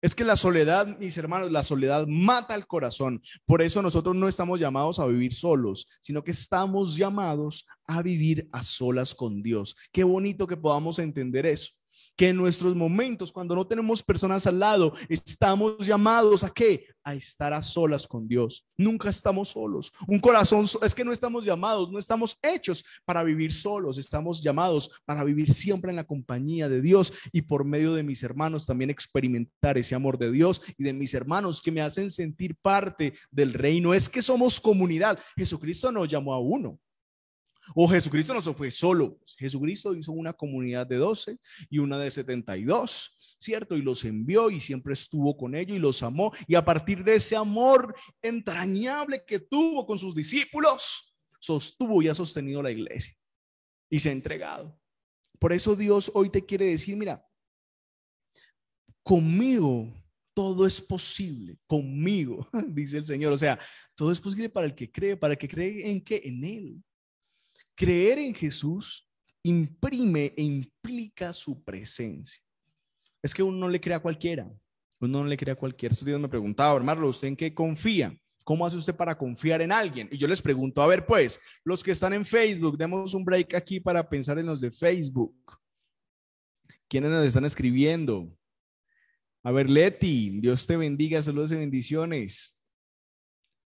Es que la soledad, mis hermanos, la soledad mata el corazón. Por eso nosotros no estamos llamados a vivir solos, sino que estamos llamados a vivir a solas con Dios. Qué bonito que podamos entender eso que en nuestros momentos, cuando no tenemos personas al lado, estamos llamados a qué? A estar a solas con Dios. Nunca estamos solos. Un corazón, es que no estamos llamados, no estamos hechos para vivir solos, estamos llamados para vivir siempre en la compañía de Dios y por medio de mis hermanos también experimentar ese amor de Dios y de mis hermanos que me hacen sentir parte del reino. Es que somos comunidad. Jesucristo nos llamó a uno. O Jesucristo no se fue solo. Pues. Jesucristo hizo una comunidad de 12 y una de 72, ¿cierto? Y los envió y siempre estuvo con ellos y los amó. Y a partir de ese amor entrañable que tuvo con sus discípulos, sostuvo y ha sostenido la iglesia. Y se ha entregado. Por eso Dios hoy te quiere decir, mira, conmigo todo es posible conmigo, dice el Señor. O sea, todo es posible para el que cree, para el que cree en qué? en Él. Creer en Jesús imprime e implica su presencia. Es que uno no le crea a cualquiera, uno no le crea a cualquiera. Estos días me preguntaba, hermano, ¿usted en qué confía? ¿Cómo hace usted para confiar en alguien? Y yo les pregunto, a ver, pues, los que están en Facebook, demos un break aquí para pensar en los de Facebook. ¿Quiénes nos están escribiendo? A ver, Leti, Dios te bendiga, saludos y bendiciones.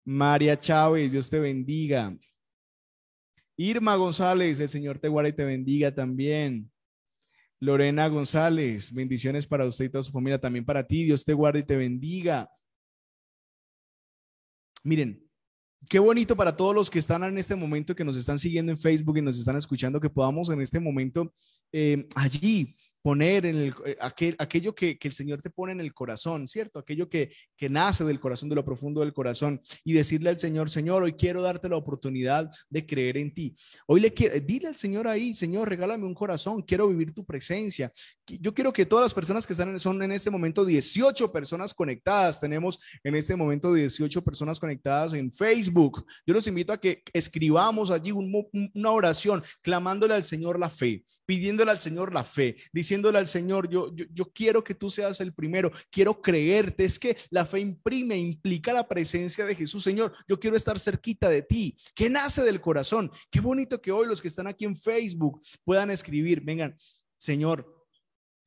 María Chávez, Dios te bendiga. Irma González, el Señor te guarde y te bendiga también. Lorena González, bendiciones para usted y toda su familia, también para ti. Dios te guarde y te bendiga. Miren, qué bonito para todos los que están en este momento, que nos están siguiendo en Facebook y nos están escuchando, que podamos en este momento eh, allí poner en el, eh, aquello que, el Señor te pone en el corazón, ¿cierto? Aquello que, nace del corazón, de lo profundo del corazón, y decirle al Señor, Señor, hoy quiero darte la oportunidad de creer en ti. Hoy le quiero, dile al Señor ahí, Señor, regálame un corazón, quiero vivir tu presencia. Yo quiero que todas las personas que están en, son en este momento 18 personas conectadas, tenemos en este momento 18 personas conectadas en Facebook. Yo los invito a que escribamos allí una oración clamándole al Señor la fe, pidiéndole al Señor la fe, diciendo, diciéndole al Señor, yo, yo, quiero que tú seas el primero, quiero creerte. Es que la fe imprime, implica la presencia de Jesús. Señor, yo quiero estar cerquita de ti. que nace del corazón? Qué bonito que hoy los que están aquí en Facebook puedan escribir, vengan, Señor,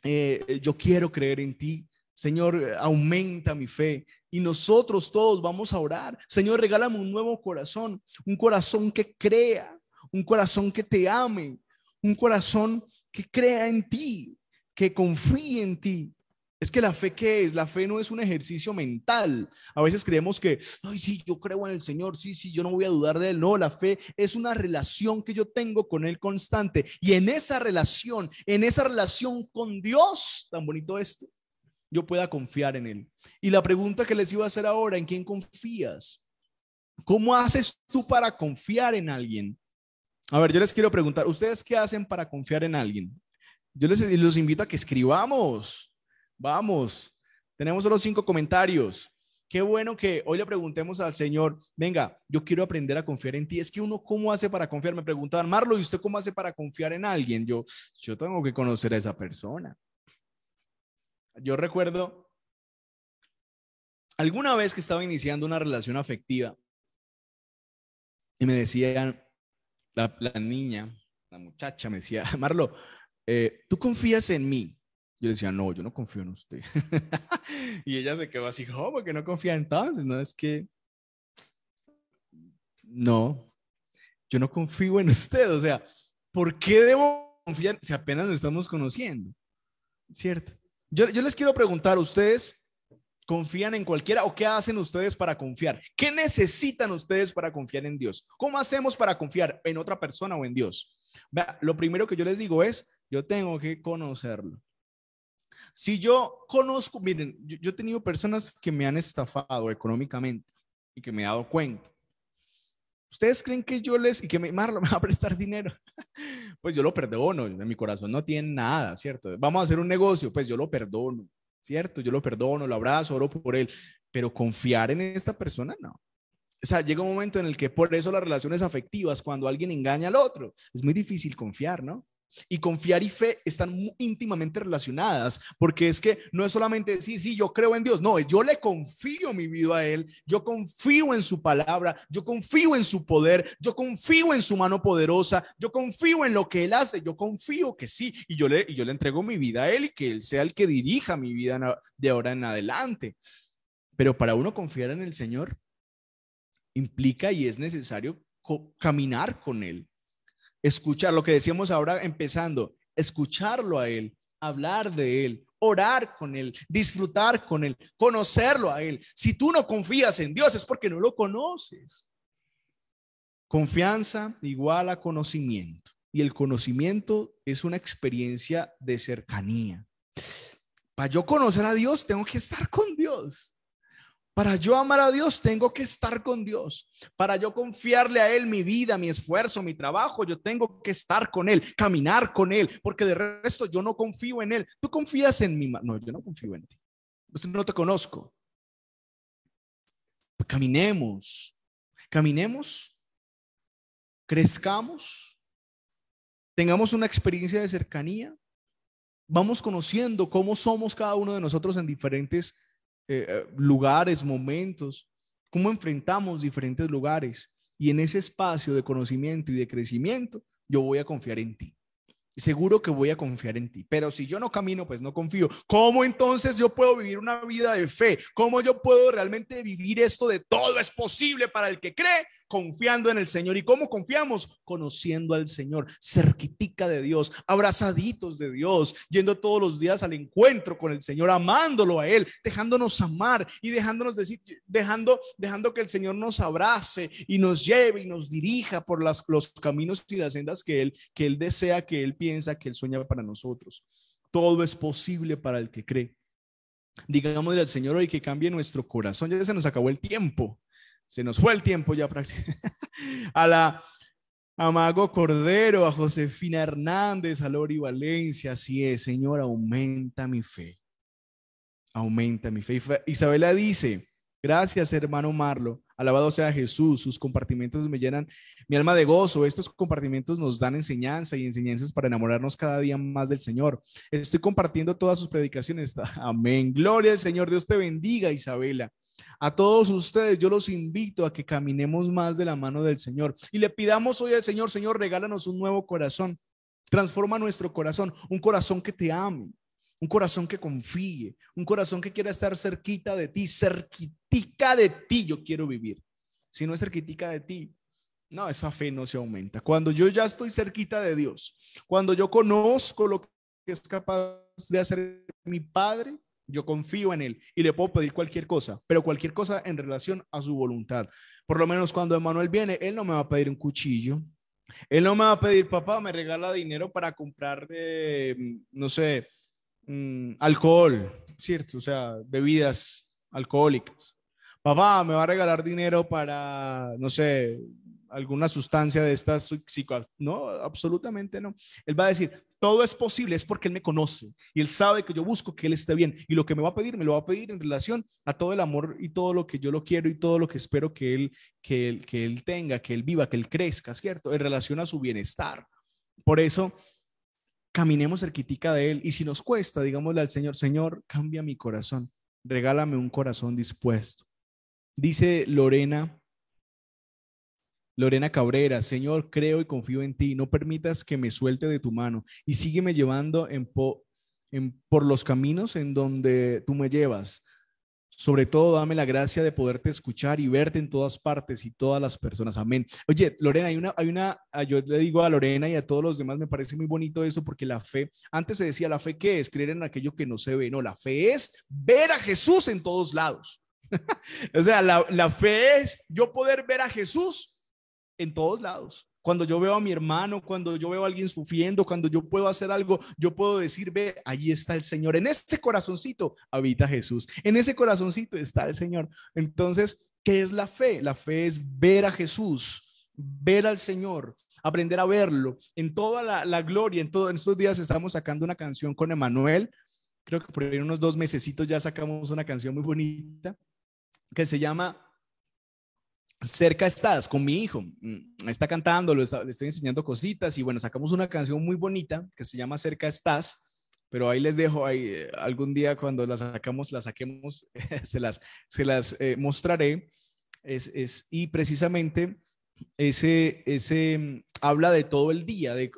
eh, yo quiero creer en ti. Señor, aumenta mi fe. Y nosotros todos vamos a orar. Señor, regálame un nuevo corazón, un corazón que crea, un corazón que te ame, un corazón que crea en ti que confíe en ti. Es que la fe que es, la fe no es un ejercicio mental. A veces creemos que, ay, sí, yo creo en el Señor, sí, sí, yo no voy a dudar de Él. No, la fe es una relación que yo tengo con Él constante. Y en esa relación, en esa relación con Dios, tan bonito esto, yo pueda confiar en Él. Y la pregunta que les iba a hacer ahora, ¿en quién confías? ¿Cómo haces tú para confiar en alguien? A ver, yo les quiero preguntar, ¿ustedes qué hacen para confiar en alguien? Yo les los invito a que escribamos. Vamos. Tenemos solo cinco comentarios. Qué bueno que hoy le preguntemos al Señor, venga, yo quiero aprender a confiar en ti. Es que uno, ¿cómo hace para confiar? Me preguntaban, Marlo, ¿y usted cómo hace para confiar en alguien? Yo, yo tengo que conocer a esa persona. Yo recuerdo alguna vez que estaba iniciando una relación afectiva y me decían, la, la niña, la muchacha me decía, Marlo, eh, ¿tú confías en mí? Yo le decía, no, yo no confío en usted. y ella se quedó así, ¿cómo que no confía en entonces? No, es que, no, yo no confío en usted. O sea, ¿por qué debo confiar si apenas nos estamos conociendo? ¿Cierto? Yo, les quiero preguntar, ¿ustedes confían en cualquiera o qué hacen ustedes para confiar? ¿Qué necesitan ustedes para confiar en Dios? ¿Cómo hacemos para confiar en otra persona o en Dios? Vea, lo primero que yo les digo es, yo tengo que conocerlo. Si yo conozco, miren, yo, he tenido personas que me han estafado económicamente y que me he dado cuenta. ¿Ustedes creen que yo les, y que me, Marlon me va a prestar dinero? Pues yo lo perdono, en mi corazón no tiene nada, ¿cierto? Vamos a hacer un negocio, pues yo lo perdono, ¿cierto? Yo lo perdono, lo abrazo, oro por él, pero confiar en esta persona, no. O sea, llega un momento en el que por eso las relaciones afectivas, cuando alguien engaña al otro, es muy difícil confiar, ¿no? y confiar y fe están íntimamente relacionadas, porque es que no es solamente decir, sí, yo creo en Dios, no, yo le confío mi vida a Él, yo confío en su palabra, yo confío en su poder, yo confío en su mano poderosa, yo confío en lo que Él hace, yo confío que sí, y yo le, y yo le entrego mi vida a Él y que Él sea el que dirija mi vida de ahora en adelante. Pero para uno confiar en el Señor implica y es necesario caminar con Él, escuchar lo que decíamos ahora empezando, escucharlo a Él, hablar de Él, orar con Él, disfrutar con Él, conocerlo a Él. Si tú no confías en Dios es porque no lo conoces. Confianza igual a conocimiento. Y el conocimiento es una experiencia de cercanía. Para yo conocer a Dios, tengo que estar con Dios. Para yo amar a Dios tengo que estar con Dios. Para yo confiarle a Él mi vida, mi esfuerzo, mi trabajo, yo tengo que estar con Él, caminar con Él, porque de resto yo no confío en Él. Tú confías en mí. No, yo no confío en ti. No te conozco. Caminemos, caminemos, crezcamos, tengamos una experiencia de cercanía, vamos conociendo cómo somos cada uno de nosotros en diferentes eh, eh, lugares, momentos, cómo enfrentamos diferentes lugares. Y en ese espacio de conocimiento y de crecimiento, yo voy a confiar en ti seguro que voy a confiar en ti. Pero si yo no camino, pues no confío. ¿Cómo entonces yo puedo vivir una vida de fe? ¿Cómo yo puedo realmente vivir esto de todo es posible para el que cree? Confiando en el Señor. ¿Y cómo confiamos? Conociendo al Señor, cerquitica de Dios, abrazaditos de Dios, yendo todos los días al encuentro con el Señor, amándolo a Él, dejándonos amar y dejándonos decir, dejando, dejando que el Señor nos abrace y nos lleve y nos dirija por las, los caminos y las sendas que Él, que Él desea que Él piensa que Él sueña para nosotros. Todo es posible para el que cree. Digámosle al Señor hoy que cambie nuestro corazón. Ya se nos acabó el tiempo. Se nos fue el tiempo ya prácticamente. A la Amago Cordero, a Josefina Hernández, a Lori Valencia. Así es, Señor, aumenta mi fe. Aumenta mi fe. Isabela dice, Gracias, hermano Marlo. Alabado sea Jesús. Sus compartimentos me llenan mi alma de gozo. Estos compartimentos nos dan enseñanza y enseñanzas para enamorarnos cada día más del Señor. Estoy compartiendo todas sus predicaciones. Amén. Gloria al Señor. Dios te bendiga, Isabela. A todos ustedes, yo los invito a que caminemos más de la mano del Señor y le pidamos hoy al Señor, Señor, regálanos un nuevo corazón. Transforma nuestro corazón, un corazón que te ame, un corazón que confíe, un corazón que quiera estar cerquita de ti, cerquitica de ti yo quiero vivir. Si no es cerquitica de ti, no, esa fe no se aumenta. Cuando yo ya estoy cerquita de Dios, cuando yo conozco lo que es capaz de hacer mi Padre, yo confío en Él y le puedo pedir cualquier cosa, pero cualquier cosa en relación a su voluntad. Por lo menos cuando Emanuel viene, Él no me va a pedir un cuchillo, él no me va a pedir, papá, me regala dinero para comprar, no sé, Mm, alcohol, ¿cierto? O sea, bebidas alcohólicas. Papá, me va a regalar dinero para, no sé, alguna sustancia de estas psicoactivas. No, absolutamente no. Él va a decir, todo es posible, es porque Él me conoce y Él sabe que yo busco que Él esté bien y lo que me va a pedir, me lo va a pedir en relación a todo el amor y todo lo que yo lo quiero y todo lo que espero que Él, que que él tenga, que Él viva, que Él crezca, ¿cierto? En relación a su bienestar. Por eso caminemos cerquitica de Él. Y si nos cuesta, digámosle al Señor, Señor, cambia mi corazón, regálame un corazón dispuesto. Dice Lorena, Lorena Cabrera, Señor, creo y confío en ti, no permitas que me suelte de tu mano y sígueme llevando en por los caminos en donde tú me llevas. Sobre todo, dame la gracia de poderte escuchar y verte en todas partes y todas las personas. Amén. Oye, Lorena, hay una, hay una, ah, yo le digo a Lorena y a todos los demás, me parece muy bonito eso porque la fe, antes se decía la fe que es creer en aquello que no se ve. No, la fe es ver a Jesús en todos lados. o sea, la, la fe es yo poder ver a Jesús en todos lados. Cuando yo veo a mi hermano, cuando yo veo a alguien sufriendo, cuando yo puedo hacer algo, yo puedo decir, ve, ahí está el Señor. En ese corazoncito habita Jesús. En ese corazoncito está el Señor. Entonces, ¿qué es la fe? La fe es ver a Jesús, ver al Señor, aprender a verlo en toda la, gloria. En, todos estos días estamos sacando una canción con Emanuel. Creo que por ahí unos dos mesecitos ya sacamos una canción muy bonita que se llama cerca estás con mi hijo, mm, está cantando, le estoy enseñando cositas y bueno, sacamos una canción muy bonita que se llama Cerca estás, pero ahí les dejo, ahí, eh, algún día cuando la sacamos, la saquemos, se las, se las eh, mostraré. Es, es, y precisamente ese, ese mm, habla de todo el día, de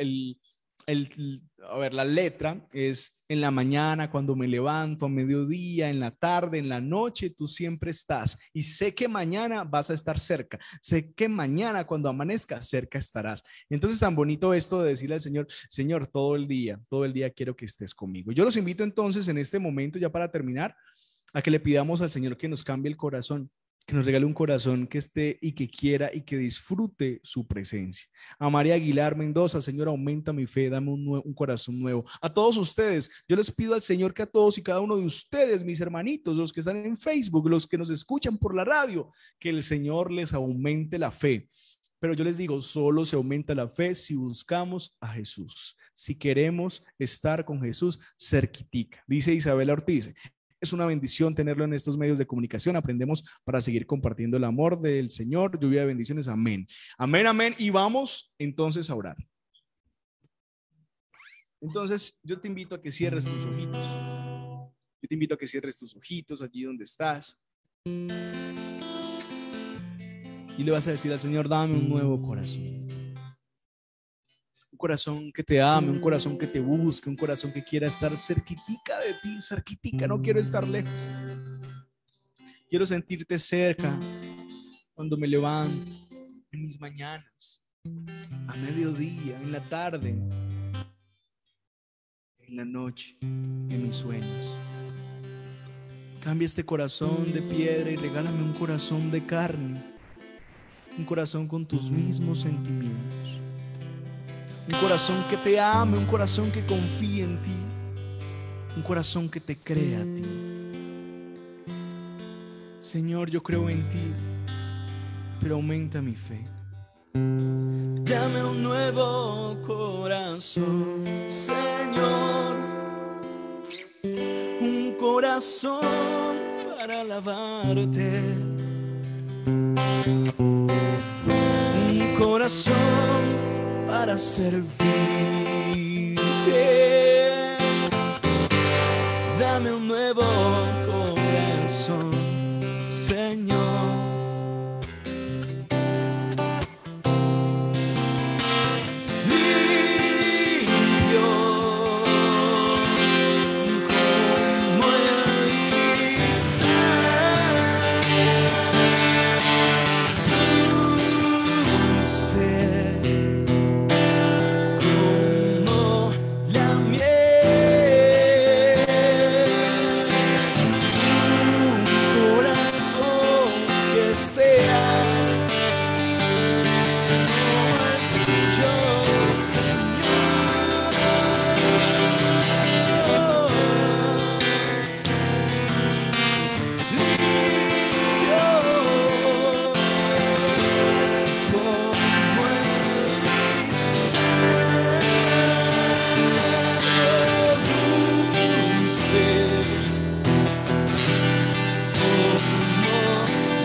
el, el a ver, la letra es en la mañana, cuando me levanto, a mediodía, en la tarde, en la noche, tú siempre estás. Y sé que mañana vas a estar cerca. Sé que mañana, cuando amanezca, cerca estarás. Entonces, tan bonito esto de decirle al Señor, Señor, todo el día, todo el día quiero que estés conmigo. Yo los invito entonces en este momento, ya para terminar, a que le pidamos al Señor que nos cambie el corazón que nos regale un corazón que esté y que quiera y que disfrute su presencia. A María Aguilar Mendoza, Señor, aumenta mi fe, dame un, corazón nuevo. A todos ustedes, yo les pido al Señor que a todos y cada uno de ustedes, mis hermanitos, los que están en Facebook, los que nos escuchan por la radio, que el Señor les aumente la fe. Pero yo les digo, solo se aumenta la fe si buscamos a Jesús, si queremos estar con Jesús cerquitica. Dice Isabel Ortiz, es una bendición tenerlo en estos medios de comunicación. Aprendemos para seguir compartiendo el amor del Señor. Lluvia de bendiciones. Amén. Amén, amén. Y vamos entonces a orar. Entonces, yo te invito a que cierres tus ojitos. Yo te invito a que cierres tus ojitos allí donde estás. Y le vas a decir al Señor, dame un nuevo corazón corazón que te ame, un corazón que te mm. busque, un corazón que quiera estar cerquitica de ti, cerquitica, no quiero estar lejos. Quiero sentirte cerca cuando me levanto, en mis mañanas, a mediodía, en la tarde, en la noche, en mis sueños. Cambia este corazón de piedra y regálame un corazón de carne, un corazón con tus mismos sentimientos. Un corazón que te ame, un corazón que confíe en ti, un corazón que te crea a ti. Señor, yo creo en ti, pero aumenta mi fe. Dame un nuevo corazón, Señor. Un corazón para alabarte. Un corazón para servir Dame un nuevo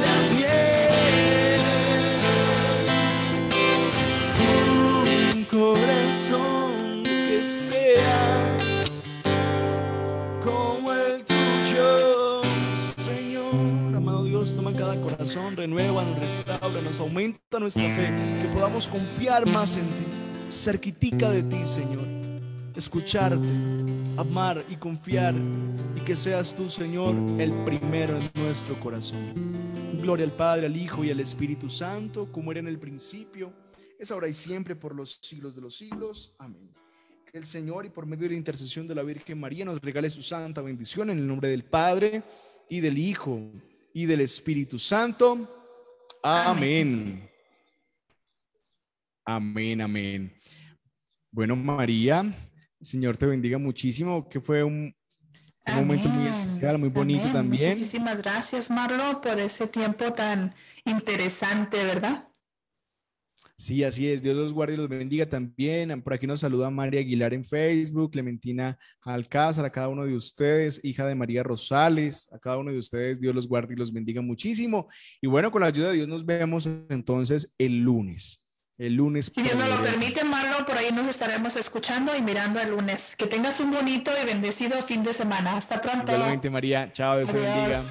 la miel Un corazón que sea Como el tuyo Señor, amado Dios, toma cada corazón Renueva, restaura, nos aumenta nuestra fe Que podamos confiar más en ti Cerquitica de ti, Señor Escucharte amar y confiar y que seas tú, Señor, el primero en nuestro corazón. Gloria al Padre, al Hijo y al Espíritu Santo, como era en el principio, es ahora y siempre por los siglos de los siglos. Amén. Que el Señor y por medio de la intercesión de la Virgen María nos regale su santa bendición en el nombre del Padre y del Hijo y del Espíritu Santo. Amén. Amén, amén. Bueno, María, Señor te bendiga muchísimo, que fue un, momento muy especial, muy bonito también. Muchísimas gracias, Marlo, por ese tiempo tan interesante, ¿verdad? Sí, así es. Dios los guarde y los bendiga también. Por aquí nos saluda María Aguilar en Facebook, Clementina Alcázar, a cada uno de ustedes, hija de María Rosales, a cada uno de ustedes, Dios los guarde y los bendiga muchísimo. Y bueno, con la ayuda de Dios nos vemos entonces el lunes el lunes. Si Dios nos lo permite, Marlo, por ahí nos estaremos escuchando y mirando el lunes. Que tengas un bonito y bendecido fin de semana. Hasta pronto. Igualmente, María. Chao, Dios bendiga.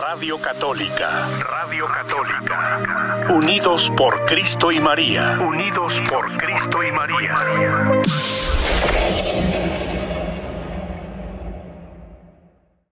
Radio Católica, Radio Católica. Unidos por Cristo y María. Unidos por Cristo y María.